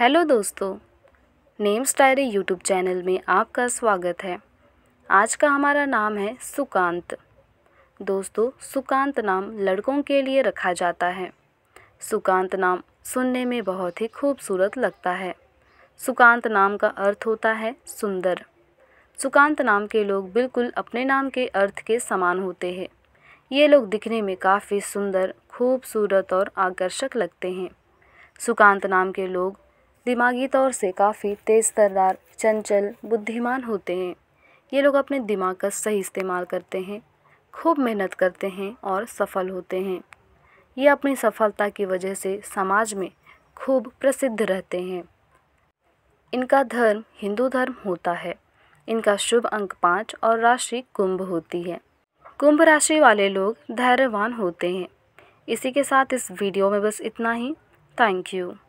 hello दोस्तों names diary YouTube channel में आपका स्वागत है आज का हमारा नाम है सुकांत दोस्तों सुकांत नाम लड़कों के लिए रखा जाता है सुकांत नाम सुनने में बहुत ही खूबसूरत लगता है सुकांत नाम का अर्थ होता है सुंदर सुकांत नाम के लोग बिल्कुल अपने नाम के अर्थ के समान होते हैं ये लोग दिखने में काफ़ी सुंदर खूबसूरत और आकर्षक लगते हैं सुकांत नाम के लोग दिमागी तौर से काफ़ी तेज़ तर्रार चंचल बुद्धिमान होते हैं ये लोग अपने दिमाग का सही इस्तेमाल करते हैं खूब मेहनत करते हैं और सफल होते हैं ये अपनी सफलता की वजह से समाज में खूब प्रसिद्ध रहते हैं इनका धर्म हिंदू धर्म होता है इनका शुभ अंक पाँच और राशि कुंभ होती है कुंभ राशि वाले लोग धैर्यवान होते हैं इसी के साथ इस वीडियो में बस इतना ही थैंक यू